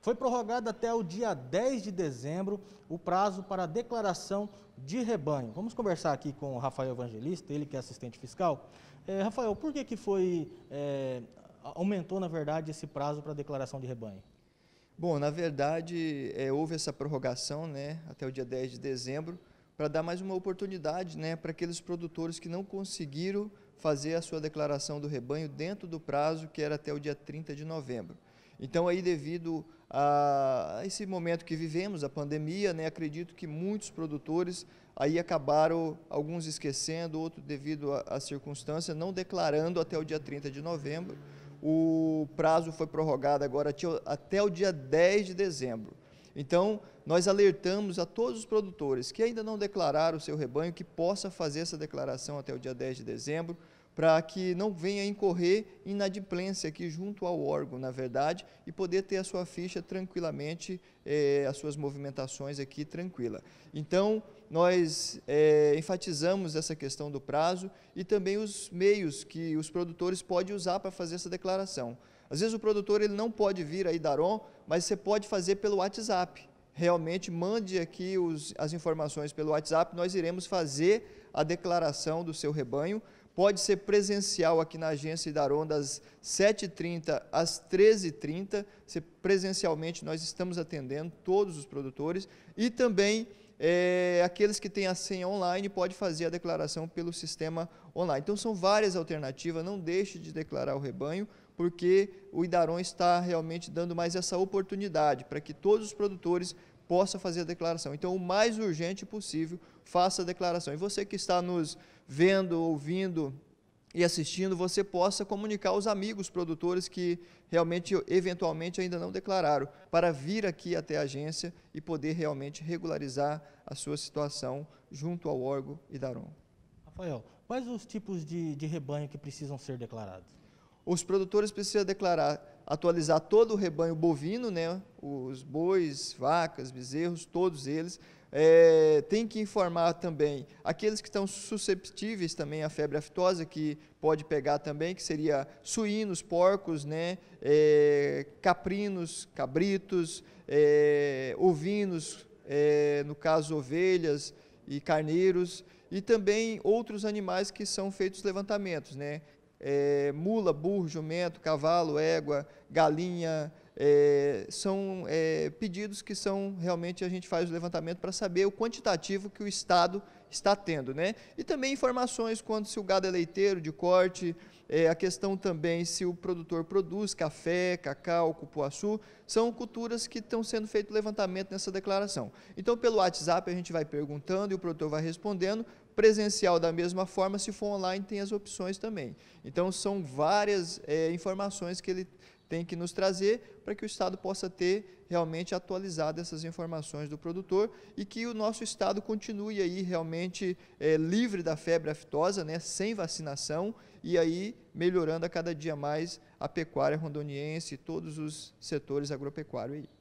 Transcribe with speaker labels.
Speaker 1: Foi prorrogado até o dia 10 de dezembro o prazo para a declaração de rebanho. Vamos conversar aqui com o Rafael Evangelista, ele que é assistente fiscal. É, Rafael, por que, que foi é, aumentou, na verdade, esse prazo para a declaração de rebanho? Bom, na verdade, é, houve essa prorrogação né, até o dia 10 de dezembro para dar mais uma oportunidade né, para aqueles produtores que não conseguiram fazer a sua declaração do rebanho dentro do prazo que era até o dia 30 de novembro. Então, aí, devido a esse momento que vivemos, a pandemia, né, acredito que muitos produtores aí acabaram, alguns esquecendo, outros devido à circunstância, não declarando até o dia 30 de novembro. O prazo foi prorrogado agora até o dia 10 de dezembro. Então, nós alertamos a todos os produtores que ainda não declararam o seu rebanho que possa fazer essa declaração até o dia 10 de dezembro para que não venha incorrer inadimplência aqui junto ao órgão, na verdade, e poder ter a sua ficha tranquilamente, eh, as suas movimentações aqui tranquila. Então, nós eh, enfatizamos essa questão do prazo e também os meios que os produtores podem usar para fazer essa declaração. Às vezes o produtor ele não pode vir aí dar on, mas você pode fazer pelo WhatsApp. Realmente mande aqui os, as informações pelo WhatsApp, nós iremos fazer a declaração do seu rebanho pode ser presencial aqui na agência Idaron das 7h30 às 13h30. Presencialmente nós estamos atendendo todos os produtores e também é, aqueles que têm a senha online pode fazer a declaração pelo sistema online. Então são várias alternativas, não deixe de declarar o rebanho, porque o Idaron está realmente dando mais essa oportunidade para que todos os produtores possa fazer a declaração. Então, o mais urgente possível, faça a declaração. E você que está nos vendo, ouvindo e assistindo, você possa comunicar aos amigos produtores que realmente, eventualmente, ainda não declararam, para vir aqui até a agência e poder realmente regularizar a sua situação junto ao órgão e um Rafael, quais os tipos de, de rebanho que precisam ser declarados? Os produtores precisam declarar atualizar todo o rebanho bovino, né, os bois, vacas, bezerros, todos eles. É, tem que informar também aqueles que estão susceptíveis também à febre aftosa, que pode pegar também, que seria suínos, porcos, né, é, caprinos, cabritos, é, ovinos, é, no caso ovelhas e carneiros, e também outros animais que são feitos levantamentos, né, é, mula, burro, jumento, cavalo, égua, galinha, é, são é, pedidos que são realmente a gente faz o levantamento para saber o quantitativo que o Estado está tendo, né? E também informações quanto se o gado é leiteiro, de corte, é, a questão também se o produtor produz café, cacau, cupuaçu, são culturas que estão sendo feito levantamento nessa declaração. Então, pelo WhatsApp a gente vai perguntando e o produtor vai respondendo presencial da mesma forma, se for online tem as opções também. Então são várias é, informações que ele tem que nos trazer para que o Estado possa ter realmente atualizado essas informações do produtor e que o nosso Estado continue aí realmente é, livre da febre aftosa, né, sem vacinação e aí melhorando a cada dia mais a pecuária rondoniense e todos os setores agropecuários aí.